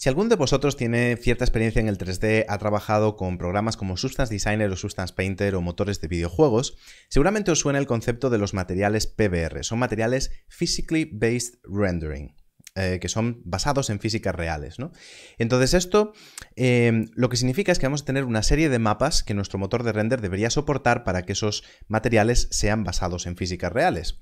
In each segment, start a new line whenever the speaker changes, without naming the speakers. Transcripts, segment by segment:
Si alguno de vosotros tiene cierta experiencia en el 3D, ha trabajado con programas como Substance Designer o Substance Painter o motores de videojuegos, seguramente os suena el concepto de los materiales PBR, son materiales Physically Based Rendering. Eh, que son basados en físicas reales. ¿no? Entonces esto em, lo que significa es que vamos a tener una serie de mapas que nuestro motor de render debería soportar para que esos materiales sean basados en físicas reales.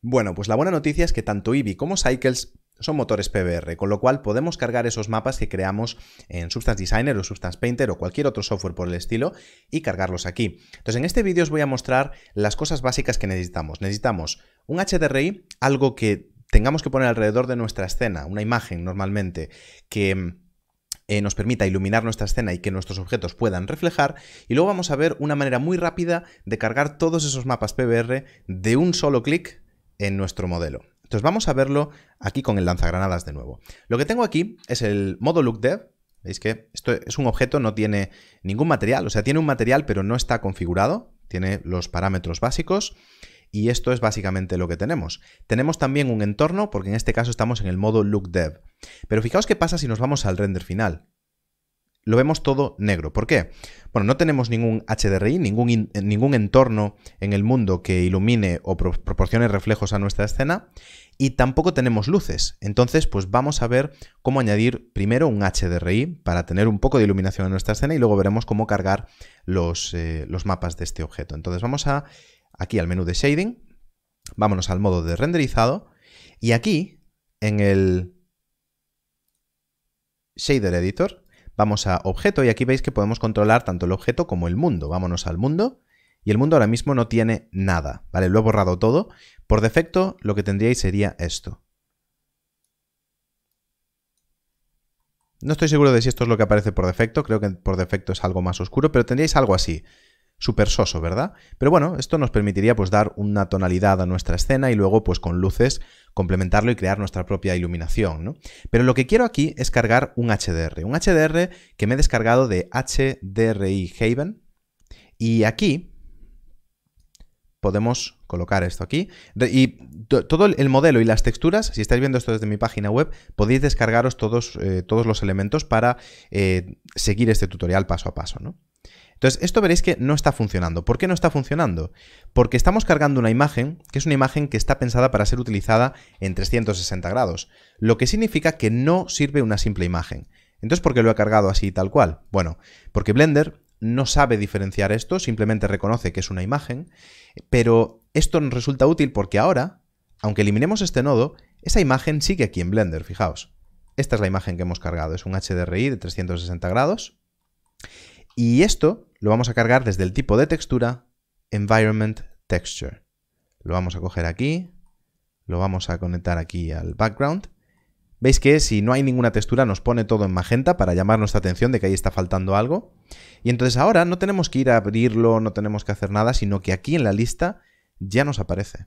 Bueno, pues la buena noticia es que tanto Eevee como Cycles son motores PBR, con lo cual podemos cargar esos mapas que creamos en Substance Designer o Substance Painter o cualquier otro software por el estilo y cargarlos aquí. Entonces en este vídeo os voy a mostrar las cosas básicas que necesitamos. Necesitamos un HDRI, algo que tengamos que poner alrededor de nuestra escena, una imagen normalmente, que eh, nos permita iluminar nuestra escena y que nuestros objetos puedan reflejar. Y luego vamos a ver una manera muy rápida de cargar todos esos mapas PBR de un solo clic en nuestro modelo. Entonces vamos a verlo aquí con el lanzagranadas de nuevo. Lo que tengo aquí es el modo look dev Veis que esto es un objeto, no tiene ningún material. O sea, tiene un material pero no está configurado. Tiene los parámetros básicos. Y esto es básicamente lo que tenemos. Tenemos también un entorno, porque en este caso estamos en el modo look dev Pero fijaos qué pasa si nos vamos al render final lo vemos todo negro. ¿Por qué? Bueno, no tenemos ningún HDRI, ningún, eh, ningún entorno en el mundo que ilumine o proporcione reflejos a nuestra escena y tampoco tenemos luces. Entonces, pues vamos a ver cómo añadir primero un HDRI para tener un poco de iluminación en nuestra escena y luego veremos cómo cargar eh, los, mapas de este objeto. Entonces vamos a aquí al menú de shading, vámonos al modo de renderizado y aquí en el shader editor vamos a objeto y aquí veis que podemos controlar tanto el objeto como el mundo. Vámonos al mundo y el mundo ahora mismo no tiene nada, ¿vale? Lo he borrado todo. Por defecto, lo que tendríais sería esto. No estoy seguro de si esto es lo que aparece por defecto, creo que por defecto es algo más oscuro, pero tendríais algo así, súper soso, ¿verdad? Pero bueno, esto nos permitiría pues dar una tonalidad a nuestra escena y luego pues con luces complementarlo y crear nuestra propia iluminación, ¿no? Pero lo que quiero aquí es cargar un HDR, un HDR que me he descargado de HDRI Haven y aquí podemos colocar esto aquí. Y todo el modelo y las texturas, si estáis viendo esto desde mi página web, podéis descargaros todos, eh, todos los elementos para eh, seguir este tutorial paso a paso. ¿no? Entonces, esto veréis que no está funcionando. ¿Por qué no está funcionando? Porque estamos cargando una imagen, que es una imagen que está pensada para ser utilizada en 360 grados, lo que significa que no sirve una simple imagen. Entonces, ¿por qué lo he cargado así tal cual? Bueno, porque Blender no sabe diferenciar esto, simplemente reconoce que es una imagen, pero esto nos resulta útil porque ahora, aunque eliminemos este nodo, esa imagen sigue aquí en Blender, fijaos. Esta es la imagen que hemos cargado, es un HDRI de 360 grados. Y esto lo vamos a cargar desde el tipo de textura, Environment Texture. Lo vamos a coger aquí, lo vamos a conectar aquí al background Veis que si no hay ninguna textura nos pone todo en magenta para llamar nuestra atención de que ahí está faltando algo. Y entonces ahora no tenemos que ir a abrirlo, no tenemos que hacer nada, sino que aquí en la lista ya nos aparece.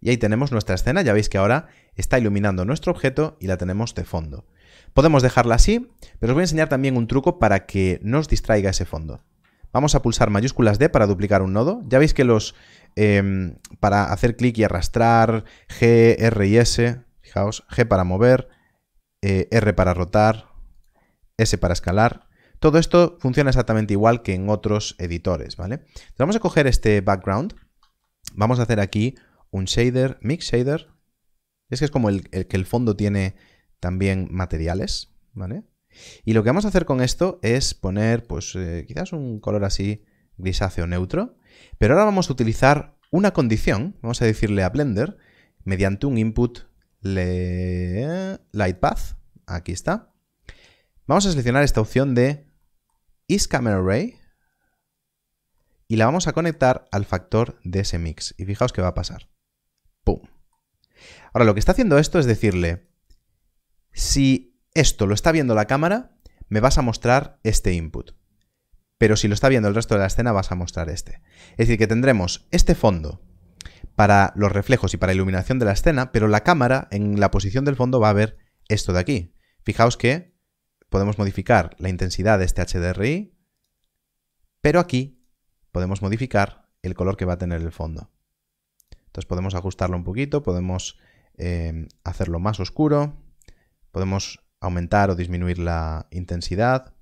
Y ahí tenemos nuestra escena, ya veis que ahora está iluminando nuestro objeto y la tenemos de fondo. Podemos dejarla así, pero os voy a enseñar también un truco para que no os distraiga ese fondo. Vamos a pulsar mayúsculas D para duplicar un nodo. Ya veis que los... Em, para hacer clic y arrastrar G, R y S Fijaos, G para mover, eh, R para rotar, S para escalar. Todo esto funciona exactamente igual que en otros editores, ¿vale? vamos a coger este background. Vamos a hacer aquí un shader, mix shader. Es que es como el, que el fondo tiene también materiales, ¿vale? Y lo que vamos a hacer con esto es poner, pues, eh, quizás un color así grisáceo neutro. Pero ahora vamos a utilizar una condición, vamos a decirle a Blender, mediante un input le... Path, Aquí está. Vamos a seleccionar esta opción de Is Camera Array y la vamos a conectar al factor de ese mix. Y fijaos qué va a pasar. ¡Pum! Ahora lo que está haciendo esto es decirle, si esto lo está viendo la cámara, me vas a mostrar este input. Pero si lo está viendo el resto de la escena, vas a mostrar este. Es decir, que tendremos este fondo para los reflejos y para iluminación de la escena, pero la cámara en la posición del fondo va a ver esto de aquí. Fijaos que podemos modificar la intensidad de este HDRI, pero aquí podemos modificar el color que va a tener el fondo. Entonces podemos ajustarlo un poquito, podemos eh, hacerlo más oscuro, podemos aumentar o disminuir la intensidad,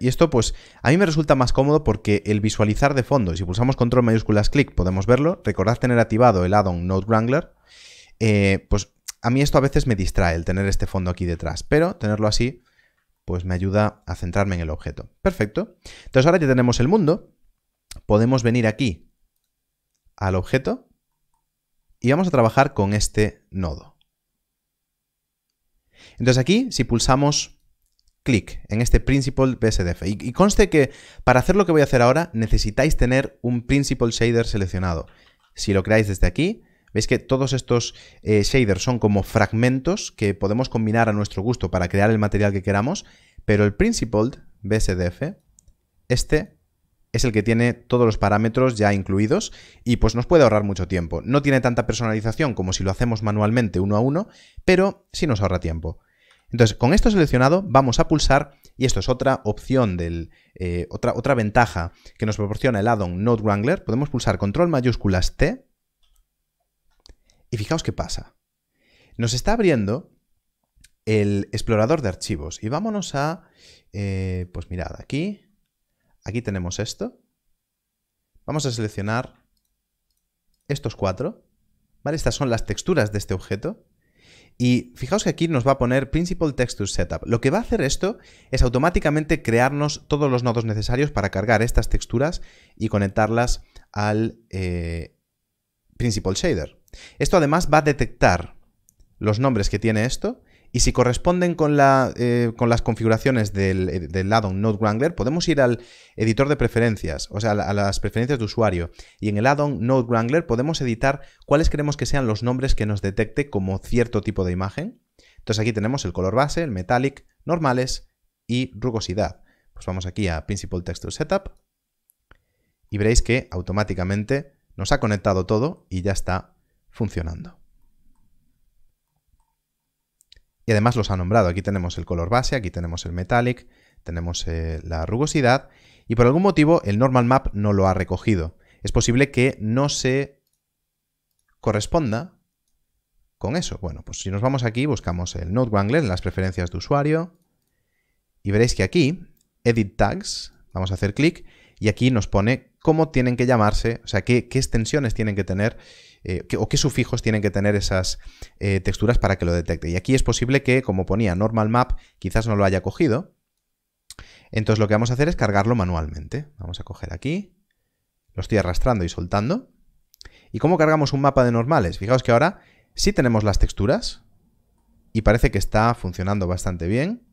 y esto pues a mí me resulta más cómodo porque el visualizar de fondo, si pulsamos control mayúsculas clic podemos verlo, recordad tener activado el addon Node Wrangler, eh, pues a mí esto a veces me distrae el tener este fondo aquí detrás, pero tenerlo así pues me ayuda a centrarme en el objeto. Perfecto. Entonces ahora ya tenemos el mundo, podemos venir aquí al objeto y vamos a trabajar con este nodo. Entonces aquí si pulsamos clic en este Principal BSDF. Y, conste que para hacer lo que voy a hacer ahora necesitáis tener un Principal Shader seleccionado. Si lo creáis desde aquí, veis que todos estos eh, shaders son como fragmentos que podemos combinar a nuestro gusto para crear el material que queramos, pero el Principal BSDF, este es el que tiene todos los parámetros ya incluidos y pues nos puede ahorrar mucho tiempo. No tiene tanta personalización como si lo hacemos manualmente uno a uno, pero sí nos ahorra tiempo. Entonces, con esto seleccionado, vamos a pulsar, y esto es otra opción, del, eh, otra, otra ventaja que nos proporciona el addon Node Wrangler. Podemos pulsar control mayúsculas este. T, y fijaos qué pasa. Nos está abriendo el explorador de archivos, y vámonos a, eh, pues mirad, aquí, aquí tenemos esto. Vamos a seleccionar estos cuatro, Estas son las texturas de este objeto. Y fijaos que aquí nos va a poner Principal Texture Setup. Lo que va a hacer esto es automáticamente crearnos todos los nodos necesarios para cargar estas texturas y conectarlas al eh, Principal Shader. Esto además va a detectar los nombres que tiene esto y si corresponden con, eh, las configuraciones del, eh, del add-on Node Wrangler, podemos ir al editor de preferencias, o sea, a las preferencias de usuario. Y en el addon on Node Wrangler podemos editar cuáles queremos que sean los nombres que nos detecte como cierto tipo de imagen. Entonces aquí tenemos el color base, el metallic, normales y rugosidad. Pues vamos aquí a Principal Texture Setup y veréis que automáticamente nos ha conectado todo y ya está funcionando. Y además los ha nombrado. Aquí tenemos el color base, aquí tenemos el metallic, tenemos eh, la rugosidad y por algún motivo el normal map no lo ha recogido. Es posible que no se corresponda con eso. Bueno, pues si nos vamos aquí, buscamos el Node Wrangler en las preferencias de usuario y veréis que aquí, Edit Tags, vamos a hacer clic y aquí nos pone cómo tienen que llamarse, o sea, qué, extensiones tienen que tener eh, o qué sufijos tienen que tener esas eh, texturas para que lo detecte. Y aquí es posible que, como ponía normal map, quizás no lo haya cogido. Entonces lo que vamos a hacer es cargarlo manualmente. Vamos a coger aquí, lo estoy arrastrando y soltando. ¿Y cómo cargamos un mapa de normales? Fijaos que ahora sí tenemos las texturas y parece que está funcionando bastante bien.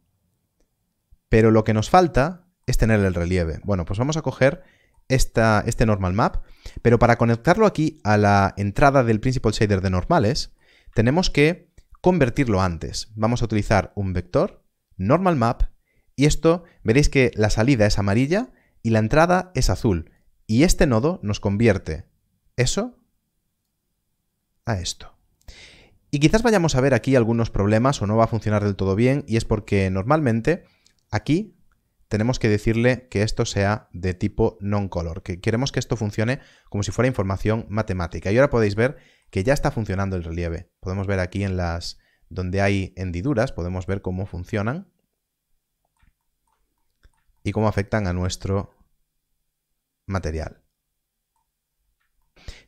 Pero lo que nos falta es tener el relieve. Bueno, pues vamos a coger esta, este normal map, pero para conectarlo aquí a la entrada del principal shader de normales, tenemos que convertirlo antes. Vamos a utilizar un vector, normal map, y esto veréis que la salida es amarilla y la entrada es azul. Y este nodo nos convierte eso a esto. Y quizás vayamos a ver aquí algunos problemas o no va a funcionar del todo bien y es porque normalmente aquí tenemos que decirle que esto sea de tipo non-color, que queremos que esto funcione como si fuera información matemática. Y ahora podéis ver que ya está funcionando el relieve. Podemos ver aquí en las donde hay hendiduras, podemos ver cómo funcionan y cómo afectan a nuestro material.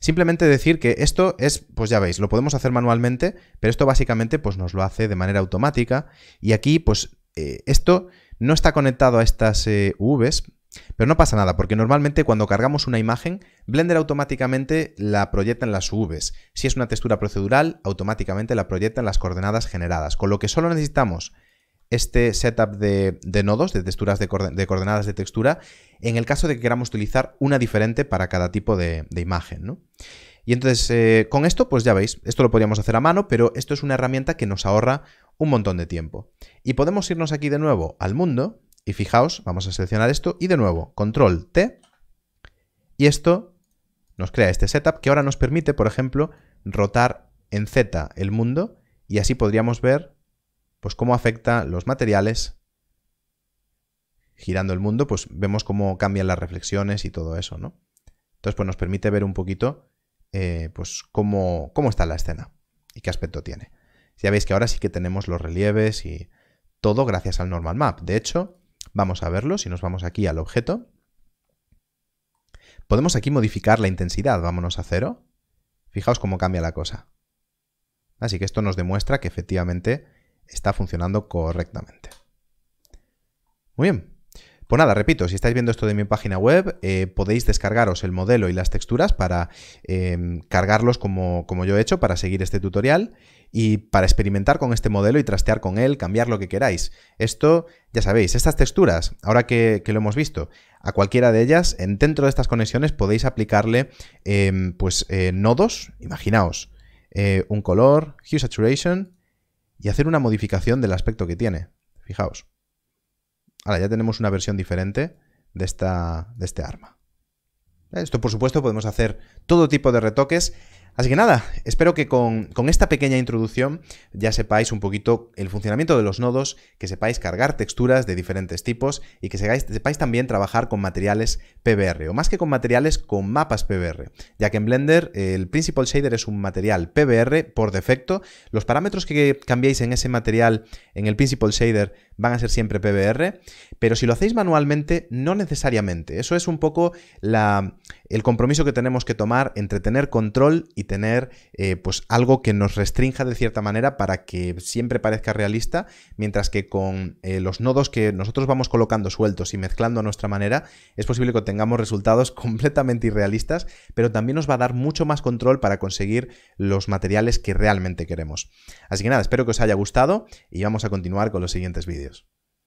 Simplemente decir que esto es, pues ya veis, lo podemos hacer manualmente, pero esto básicamente pues nos lo hace de manera automática y aquí pues eh, esto no está conectado a estas UVs, eh, pero no pasa nada, porque normalmente cuando cargamos una imagen, Blender automáticamente la proyecta en las UVs. Si es una textura procedural, automáticamente la proyecta en las coordenadas generadas, con lo que solo necesitamos este setup de, nodos, de texturas de, coordenadas de textura, en el caso de que queramos utilizar una diferente para cada tipo de, imagen. Y entonces, eh, con esto, pues ya veis, esto lo podríamos hacer a mano, pero esto es una herramienta que nos ahorra un montón de tiempo. Y podemos irnos aquí de nuevo al mundo y fijaos, vamos a seleccionar esto y de nuevo control T y esto nos crea este setup que ahora nos permite, por ejemplo, rotar en Z el mundo y así podríamos ver pues cómo afecta los materiales girando el mundo, pues vemos cómo cambian las reflexiones y todo eso, ¿no? Entonces, pues nos permite ver un poquito eh, pues cómo, cómo está la escena y qué aspecto tiene. Ya veis que ahora sí que tenemos los relieves y todo gracias al normal map. De hecho, vamos a verlo. Si nos vamos aquí al objeto, podemos aquí modificar la intensidad. Vámonos a cero. Fijaos cómo cambia la cosa. Así que esto nos demuestra que efectivamente está funcionando correctamente. Muy bien. Pues nada, repito, si estáis viendo esto de mi página web, eh, podéis descargaros el modelo y las texturas para em, cargarlos como, yo he hecho para seguir este tutorial y para experimentar con este modelo y trastear con él, cambiar lo que queráis. Esto, ya sabéis, estas texturas, ahora que, lo hemos visto, a cualquiera de ellas, en, dentro de estas conexiones podéis aplicarle em, pues eh, nodos, imaginaos, eh, un color, hue saturation, y hacer una modificación del aspecto que tiene. Fijaos. Ahora ya tenemos una versión diferente de, esta, de este arma. Esto, por supuesto, podemos hacer todo tipo de retoques. Así que nada, espero que con, esta pequeña introducción ya sepáis un poquito el funcionamiento de los nodos, que sepáis cargar texturas de diferentes tipos y que sepáis, sepáis también trabajar con materiales PBR, o más que con materiales, con mapas PBR, ya que en Blender el Principal Shader es un material PBR por defecto. Los parámetros que cambiéis en ese material, en el Principal Shader, van a ser siempre PBR, pero si lo hacéis manualmente, no necesariamente. Eso es un poco la, el compromiso que tenemos que tomar entre tener control y tener eh, pues algo que nos restrinja de cierta manera para que siempre parezca realista, mientras que con eh, los nodos que nosotros vamos colocando sueltos y mezclando a nuestra manera, es posible que obtengamos resultados completamente irrealistas, pero también nos va a dar mucho más control para conseguir los materiales que realmente queremos. Así que nada, espero que os haya gustado y vamos a continuar con los siguientes vídeos. días.